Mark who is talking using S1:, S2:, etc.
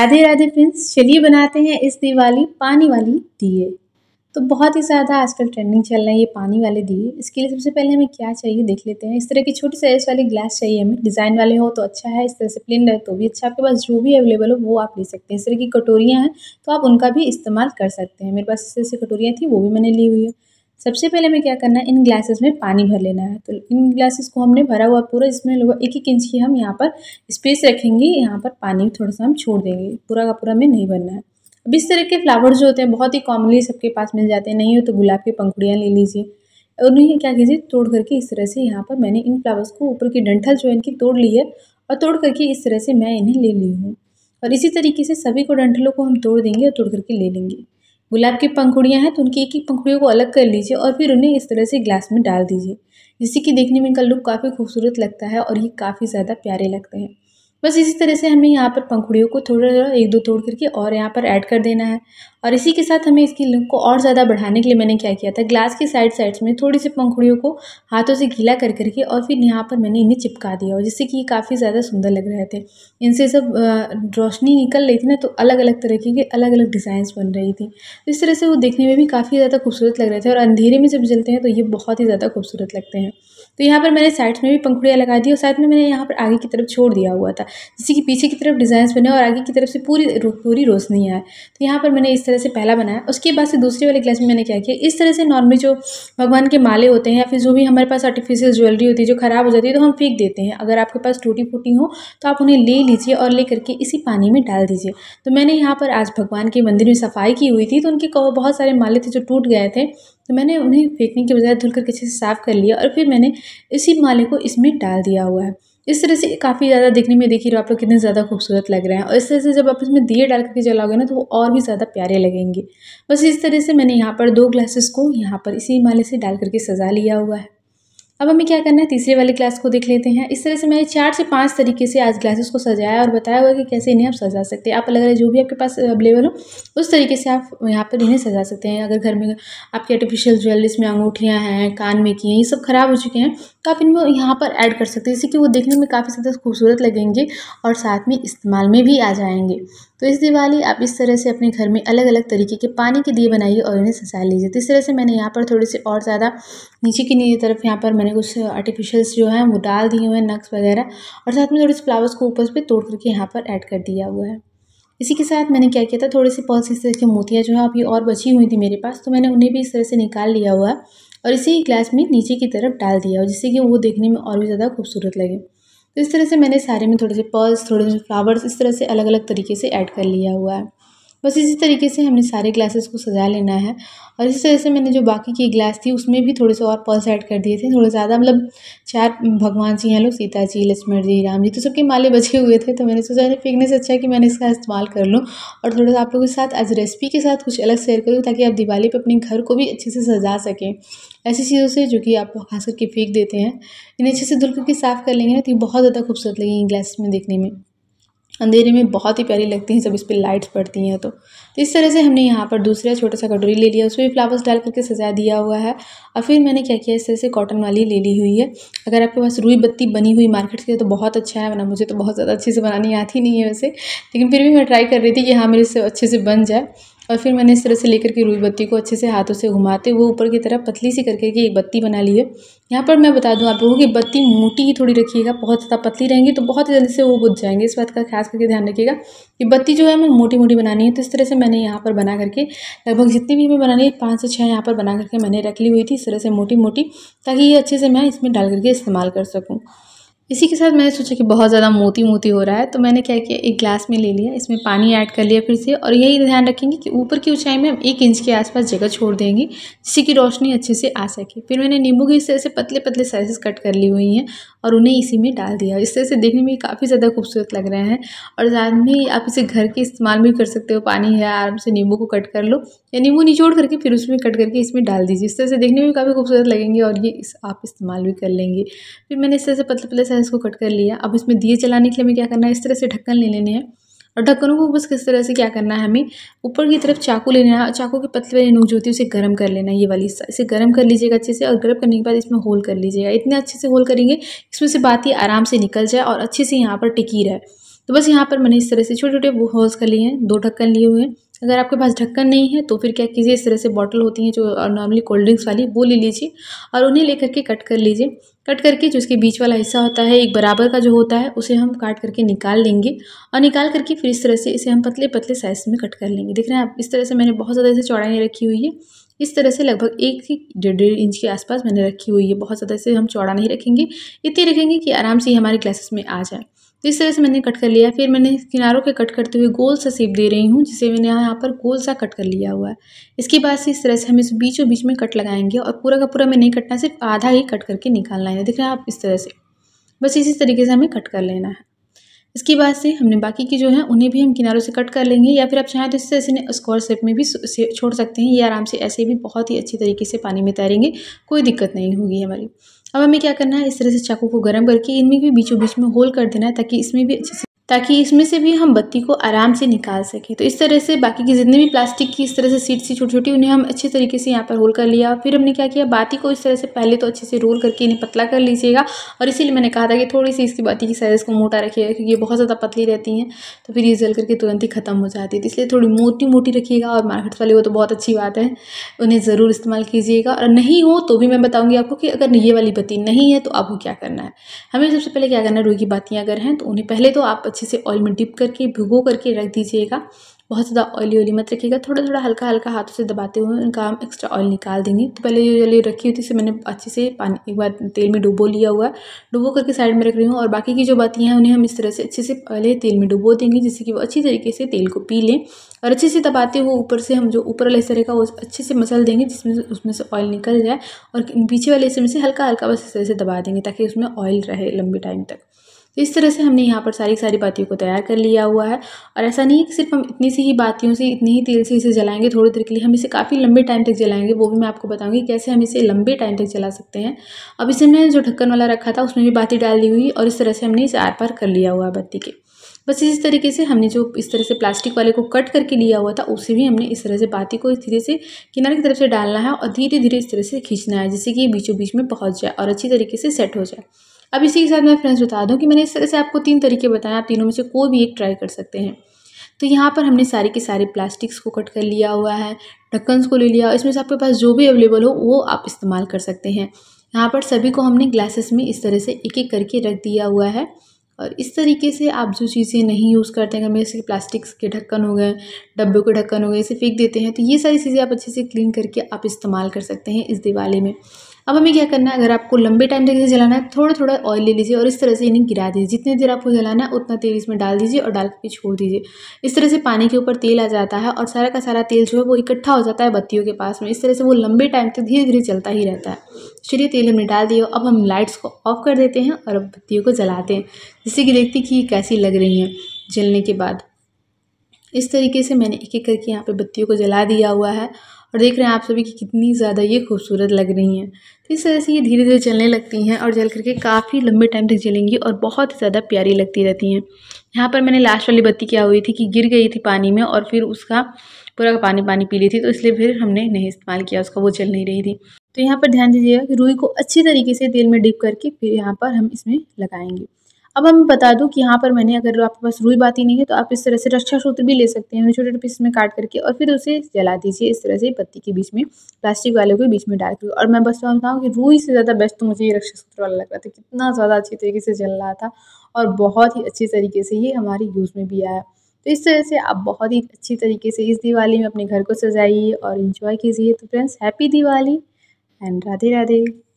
S1: Radhe Radhe friends चलिए बनाते हैं इस दिवाली पानी वाली दिए तो बहुत ही ज़्यादा आजकल ट्रेंडिंग चल रहा है ये पानी वाले दिए इसके लिए सबसे पहले हमें क्या चाहिए देख लेते हैं इस तरह की छोटी साइज वाले ग्लास चाहिए हमें डिज़ाइन वाले हो तो अच्छा है इस तरह से प्लेन रहे तो भी अच्छा आपके पास जो भी अवेलेबल हो वो आप ले सकते हैं इस तरह की कटोरियाँ हैं तो आप उनका भी इस्तेमाल कर सकते हैं मेरे पास इस तरह से कटोरियाँ थी वो भी मैंने ली हुई है सबसे पहले हमें क्या करना है इन ग्लासेस में पानी भर लेना है तो इन ग्लासेस को हमने भरा हुआ पूरा इसमें लोग एक एक इंच की हम यहाँ पर स्पेस रखेंगे यहाँ पर पानी थोड़ा सा हम छोड़ देंगे पूरा का पूरा हमें नहीं भरना है अब इस तरह के फ्लावर्स जो होते हैं बहुत ही कॉमनली सबके पास मिल जाते हैं नहीं हो तो गुलाब की पंखुड़ियाँ ले लीजिए और उन्हें क्या कीजिए तोड़ करके इस तरह से यहाँ पर मैंने इन फ्लावर्स को ऊपर की डंठल जो है इनकी तोड़ ली है और तोड़ करके इस तरह से मैं इन्हें ले ली हूँ और इसी तरीके से सभी को डंठलों को हम तोड़ देंगे और तोड़ करके ले लेंगे गुलाब की पंखुड़ियाँ हैं तो उनकी एक एक पंखुड़ियों को अलग कर लीजिए और फिर उन्हें इस तरह से ग्लास में डाल दीजिए जिससे कि देखने में इनका लुक काफ़ी खूबसूरत लगता है और ये काफ़ी ज़्यादा प्यारे लगते हैं बस इसी तरह से हमें यहाँ पर पंखुड़ियों को थोड़ा थोड़ा एक दो तोड़ करके और यहाँ पर ऐड कर देना है और इसी के साथ हमें इसकी लुक को और ज़्यादा बढ़ाने के लिए मैंने क्या किया था ग्लास के साइड साइड्स में थोड़ी सी पंखुड़ियों को हाथों से गीला कर करके और फिर यहाँ पर मैंने इन्हें चिपका दिया और जिससे कि ये काफ़ी ज़्यादा सुंदर लग रहे थे इनसे सब रोशनी निकल रही थी ना तो अलग अलग तरीके के अलग अलग डिज़ाइंस बन रही थी इस तरह से वो देखने में भी काफ़ी ज़्यादा खूबसूरत लग रहे थे और अंधेरे में जब जलते हैं तो ये बहुत ही ज़्यादा खूबसूरत लगते हैं तो यहाँ पर मैंने साइड्स में भी पंखुड़ियाँ लगा दी और साथ में मैंने यहाँ पर आगे की तरफ छोड़ दिया हुआ था जिससे कि पीछे की तरफ डिज़ाइंस बने और आगे की तरफ से पूरी पूरी रोशनी आए तो यहाँ पर मैंने इस तरह से पहला बनाया उसके बाद से दूसरे वाले ग्लास में मैंने क्या किया इस तरह से नॉर्मली जो भगवान के माले होते हैं या फिर जो भी हमारे पास आर्टिफिशियल ज्वेलरी होती है जो ख़राब हो जाती है तो हम फेंक देते हैं अगर आपके पास टूटी फूटी हो तो आप उन्हें ले लीजिए और ले करके इसी पानी में डाल दीजिए तो मैंने यहाँ पर आज भगवान के मंदिर में सफाई की हुई थी तो उनके बहुत सारे माले थे जो टूट गए थे तो मैंने उन्हें फेंकने के बजाय धुल कर किसी से साफ़ कर लिया और फिर मैंने इसी माले को इसमें डाल दिया हुआ है इस तरह से काफ़ी ज़्यादा दिखने में देखिए तो आप लोग कितने ज़्यादा खूबसूरत लग रहे हैं और इस तरह से जब आप इसमें दिए डाल करके जलाओगे ना तो वो और भी ज़्यादा प्यारे लगेंगे बस इस तरह से मैंने यहाँ पर दो ग्लासेस को यहाँ पर इसी माले से डाल करके सजा लिया हुआ है अब हमें क्या करना है तीसरे वाले क्लास को देख लेते हैं इस तरह से मैंने चार से पाँच तरीके से आज ग्लासेस को सजाया और बताया हुआ कि कैसे इन्हें आप सजा सकते हैं आप अलग अलग जो भी आपके पास अवेलेबल हो उस तरीके से आप यहाँ पर इन्हें सजा सकते हैं अगर घर में आपके आर्टिफिशियल ज्वेलरीज में अंगूठियाँ हैं कान में की हैं ये सब खराब हो चुके हैं तो आप इनमें यहाँ पर ऐड कर सकते हैं जैसे कि वो देखने में काफ़ी ज़्यादा खूबसूरत लगेंगे और साथ में इस्तेमाल में भी आ जाएंगे तो इस दिवाली आप इस तरह से अपने घर में अलग अलग तरीके के पानी के दिए बनाइए और इन्हें सजा लीजिए तो इस तरह से मैंने यहाँ पर थोड़े से और ज़्यादा नीचे की नीचे तरफ यहाँ पर मैंने कुछ आर्टिफिशल्स जो हैं वो डाल दिए हुए हैं नक्स वगैरह और साथ में थोड़े से फ्लावर्स को ऊपर पर तोड़ करके यहाँ पर ऐड कर दिया हुआ है इसी के साथ मैंने क्या किया था थोड़े से बहुत सी इस तरह की मोतियाँ जो है अभी और बची हुई थी मेरे पास तो मैंने उन्हें भी इस तरह से निकाल लिया हुआ है और इसी ग्लास में नीचे की तरफ डाल दिया जिससे कि वो देखने में और भी ज़्यादा खूबसूरत लगे तो इस तरह से मैंने सारे में थोड़े से पर्ल्स थोड़े से फ्लावर्स इस तरह से अलग अलग तरीके से ऐड कर लिया हुआ है बस इसी तरीके से हमने सारे ग्लासेस को सजा लेना है और इसी तरह से मैंने जो बाकी की ग्लास थी उसमें भी थोड़े से और पर्ल्स ऐड कर दिए थे थोड़े ज़्यादा मतलब चार भगवान जी हैं लोग सीता जी लक्ष्मण जी राम जी तो सबके माले बचे हुए थे तो मैंने सोचा फेंकने से अच्छा है कि मैंने इसका इस्तेमाल कर लूँ और थोड़ा सा आप लोगों के साथ आज रेसिपी के साथ कुछ अलग शेयर करूँ ताकि आप दिवाली पर अपने घर को भी अच्छे से सजा सकें ऐसी चीज़ों से जो कि आप खास करके फेंक देते हैं इन्हें अच्छे से धुल करके साफ़ कर लेंगे ना तो बहुत ज़्यादा खूबसूरत लगेंगे ग्लास में देखने में अंधेरे में बहुत ही प्यारी लगती हैं जब इस पर लाइट्स पड़ती हैं तो।, तो इस तरह से हमने यहाँ पर दूसरा छोटा सा कटोरी ले लिया उसमें भी फ्लावर्स डाल करके सजा दिया हुआ है और फिर मैंने क्या किया इस तरह से कॉटन वाली ले ली हुई है अगर आपके पास रुई बत्ती बनी हुई मार्केट से तो बहुत अच्छा है वरना मुझे तो बहुत ज़्यादा अच्छे से बनानी आती नहीं है वैसे लेकिन फिर भी मैं ट्राई कर रही थी कि हाँ मेरे से अच्छे से बन जाए और फिर मैंने इस तरह से लेकर के रुई बत्ती को अच्छे से हाथों से घुमाते हुए ऊपर की तरफ पतली सी करके की एक बत्ती बना ली है यहाँ पर मैं बता दूँ आप लोगों की बत्ती मोटी ही थोड़ी रखिएगा बहुत ज़्यादा पतली रहेंगी तो बहुत जल्दी से वो बुझ जाएंगे इस बात का खास करके ध्यान रखिएगा कि बत्ती जो है मैं मोटी मोटी बनानी है तो इस तरह से मैंने यहाँ पर बना करके लगभग जितनी भी हमें बनानी है पाँच से छः यहाँ पर बना करके मैंने रख ली हुई थी इस तरह से मोटी मोटी ताकि ये अच्छे से मैं इसमें डाल करके इस्तेमाल कर सकूँ इसी के साथ मैंने सोचा कि बहुत ज़्यादा मोती मोती हो रहा है तो मैंने क्या किया एक ग्लास में ले लिया इसमें पानी ऐड कर लिया फिर से और यही ध्यान रखेंगे कि ऊपर की ऊंचाई में हम एक इंच के आसपास जगह छोड़ देंगे जिससे कि रोशनी अच्छे से आ सके फिर मैंने नींबू की इस तरह से पतले पतले साइजेस कट कर ली हुई हैं और उन्हें इसी में डाल दिया इस तरह से देखने में काफ़ी ज़्यादा खूबसूरत लग रहे हैं और साथ में आप इसे घर के इस्तेमाल भी कर सकते हो पानी है आराम से नींबू को कट कर लो या नींबू निचोड़ करके फिर उसमें कट करके इसमें डाल दीजिए इस तरह से देखने में काफ़ी खूबसूरत लगेंगे और ये इस आप इस्तेमाल भी कर लेंगे फिर मैंने इस तरह से पतले पतले साइज को कट कर लिया अब इसमें दिए चलाने के लिए हमें क्या करना है इस तरह से ढक्कन ले लेने हैं और ढक्कनों को बस किस तरह से क्या करना है हमें ऊपर की तरफ चाकू लेना है चाकू के पतले वाली नोक जो होती है उसे गर्म कर लेना है ये वाली इसे गर्म कर लीजिएगा अच्छे से और गर्म करने के बाद इसमें होल कर लीजिएगा इतने अच्छे से होल करेंगे इसमें से बात ही आराम से निकल जाए और अच्छे से यहाँ पर टिकी रहे तो बस यहाँ पर मैंने इस तरह से छोटे छोटे होल्स कर लिए हैं दो ढक्कन लिए हुए हैं अगर आपके पास ढक्कन नहीं है तो फिर क्या कीजिए इस तरह से बॉटल होती हैं जो नॉर्मली कोल्ड ड्रिंक्स वाली वो ले लीजिए और उन्हें लेकर के कट कर लीजिए कट करके जो इसके बीच वाला हिस्सा होता है एक बराबर का जो होता है उसे हम काट करके निकाल लेंगे और निकाल करके फिर इस तरह से इसे हम पतले पतले साइज में कट कर लेंगे देख रहे हैं आप इस तरह से मैंने बहुत ज़्यादा इसे चौड़ाई रखी हुई है इस तरह से लगभग एक ही डेढ़ डेढ़ इंच के आसपास मैंने रखी हुई है बहुत ज़्यादा इसे हम चौड़ा नहीं रखेंगे इतनी रखेंगे कि आराम से हमारे ग्लासेस में आ जाए तो इस तरह से मैंने कट कर लिया फिर मैंने किनारों के कट करते हुए गोल सा सेप दे रही हूँ जिसे मैंने यहाँ पर गोल सा कट कर लिया हुआ है इसके बाद से इस तरह से हम इस बीचों बीच में कट लगाएंगे और पूरा का पूरा हमें नहीं कटना सिर्फ आधा ही कट करके निकालना है देख रहे हैं आप इस तरह से बस इसी तरीके से हमें कट कर लेना है इसके बाद से हमने बाकी की जो है उन्हें भी हम किनारों से कट कर लेंगे या फिर आप चाहें तो इस तरह से स्क्वायर शेप में भी छोड़ सकते हैं ये आराम से ऐसे भी बहुत ही अच्छी तरीके से पानी में तैरेंगे कोई दिक्कत नहीं होगी हमारी अब हमें क्या करना है इस तरह से चाकू को गर्म करके इनमें भी बीचों बीच में होल कर देना है ताकि इसमें भी अच्छे से ताकि इसमें से भी हम बत्ती को आराम से निकाल सकें तो इस तरह से बाकी की जितनी भी प्लास्टिक की इस तरह से सीट सी छोटी छोटी उन्हें हम अच्छे तरीके से यहाँ पर रोल कर लिया फिर हमने क्या किया बाती को इस तरह से पहले तो अच्छे से रोल करके इन्हें पतला कर लीजिएगा और इसीलिए मैंने कहा था कि थोड़ी सी इसकी बाती की साइज़ को मोटा रखिएगा क्योंकि ये बहुत ज़्यादा पतली रहती हैं तो फिर ये जल करके तुरंत ही ख़त्म हो जाती है तो इसलिए थोड़ी मोटी मोटी रखिएगा और मार्केट वाली वो तो बहुत अच्छी बात है उन्हें ज़रूर इस्तेमाल कीजिएगा और नहीं हो तो भी मैं बताऊँगी आपको कि अगर ये वाली बत्ती नहीं है तो आपको क्या करना है हमें सबसे पहले क्या करना है रुई की बातियाँ अगर हैं तो उन्हें पहले तो आप अच्छे से ऑयल में डिप करके भिगो करके रख दीजिएगा बहुत ज़्यादा ऑयली ऑयली मत रखिएगा थोड़ा थोड़ा हल्का हल्का हाथों से दबाते हुए उनका हम एक्स्ट्रा ऑयल निकाल देंगे तो पहले ये ऑयली रखी हुई थी इसे मैंने अच्छे से पानी एक बार तेल में डुबो लिया हुआ डुबो करके साइड में रख रही हूँ और बाकी की जो बातें हैं उन्हें हम इस तरह से अच्छे से पहले तेल में डुबो देंगे जिससे कि वो अच्छी तरीके से तेल को पी लें और अच्छे से दबाते हुए ऊपर से हम जो ऊपर वाले हिस्से रहेगा वो अच्छे से मसल देंगे जिसमें से उसमें से ऑयल निकल जाए और पीछे वाले हिस्से में से हल्का हल्का बस इस तरह से दबा देंगे ताकि उसमें ऑयल रहे लंबे टाइम तक तो इस तरह से हमने यहाँ पर सारी सारी बातियों को तैयार कर लिया हुआ है और ऐसा नहीं है कि सिर्फ हम इतनी सी ही बातियों से इतनी ही तेल से इसे जलाएंगे थोड़ी देर के लिए हम इसे काफ़ी लंबे टाइम तक जलाएंगे वो भी मैं आपको बताऊँगी कैसे हम इसे लंबे टाइम तक जला सकते हैं अब इसे मैंने जो ढक्कन वाला रखा था उसमें भी बाती डाल दी हुई और इस तरह से हमने इसे आर पार कर लिया हुआ है बत्ती के बस इसी तरीके से हमने जो इस तरह से प्लास्टिक वाले को कट करके लिया हुआ था उसे भी हमने इस तरह से बाती को इस धीरे से किनारे की तरफ से डालना है और धीरे धीरे इस तरह से खींचना है जिससे कि बीचों बीच में पहुँच जाए और अच्छी तरीके से सेट हो जाए अब इसी के साथ मैं फ्रेंड्स बता दूँ कि मैंने इस तरह से आपको तीन तरीके बताएं आप तीनों में से कोई भी एक ट्राई कर सकते हैं तो यहाँ पर हमने सारे के सारे प्लास्टिक्स को कट कर लिया हुआ है ढक्कन्स को ले लिया इसमें से आपके पास जो भी अवेलेबल हो वो आप इस्तेमाल कर सकते हैं यहाँ पर सभी को हमने ग्लासेस में इस तरह से एक एक करके रख दिया हुआ है और इस तरीके से आप जो चीज़ें नहीं यूज़ करते हैं मेरे जैसे प्लास्टिक्स के ढक्कन हो गए डब्बे के ढक्कन हो गए इसे फेंक देते हैं तो ये सारी चीज़ें आप अच्छे से क्लीन करके आप इस्तेमाल कर सकते हैं इस दिवाली में अब हमें क्या करना है अगर आपको लंबे टाइम तक इसे जलाना है थोड़ा थोड़ा ऑयल ले लीजिए और इस तरह से इन्हें गिरा दीजिए जितनी देर आपको जलाना है उतना तेल इसमें डाल दीजिए और डाल के छोड़ दीजिए इस तरह से पानी के ऊपर तेल आ जाता है और सारा का सारा तेल जो है वो इकट्ठा हो जाता है बत्तियों के पास में इस तरह से वो लंबे टाइम तक धीरे धीरे चलता ही रहता है चलिए तेल हमने डाल दिया अब हम लाइट्स को ऑफ कर देते हैं और अब बत्तियों को जलाते हैं जिससे कि देखते हैं कि कैसी लग रही हैं जलने के बाद इस तरीके से मैंने एक एक करके यहाँ पे बत्तियों को जला दिया हुआ है और देख रहे हैं आप सभी कि कितनी ज़्यादा ये खूबसूरत लग रही हैं तो इस तरह से ये धीरे धीरे चलने लगती हैं और जल करके काफ़ी लंबे टाइम तक जलेंगी और बहुत ज़्यादा प्यारी लगती रहती हैं यहाँ पर मैंने लास्ट वाली बत्ती क्या हुई थी कि गिर गई थी पानी में और फिर उसका पूरा पानी पानी पी ली थी तो इसलिए फिर हमने नहीं इस्तेमाल किया उसका वो जल नहीं रही थी तो यहाँ पर ध्यान दीजिएगा कि रुई को अच्छी तरीके से तेल में डिप करके फिर यहाँ पर हम इसमें लगाएंगे अब हम बता दूं कि यहाँ पर मैंने अगर आपके पास रुई बाती नहीं है तो आप इस तरह से रक्षा सूत्र भी ले सकते हैं छोटे छोटे पीस में काट करके और फिर उसे जला दीजिए इस तरह से पत्ती के बीच में प्लास्टिक वाले के बीच में डाल कर और मैं बस बताऊँ हूँ कि रुई से ज़्यादा बेस्ट तो मुझे ये रक्षा सूत्र वाला लग रहा था कितना ज़्यादा अच्छी तरीके से जल रहा था और बहुत ही अच्छे तरीके से ये हमारे यूज़ में भी आया तो इस तरह से आप बहुत ही अच्छी तरीके से इस दिवाली में अपने घर को सजाइए और इन्जॉय कीजिए तो friends happy Diwali and Radhe Radhe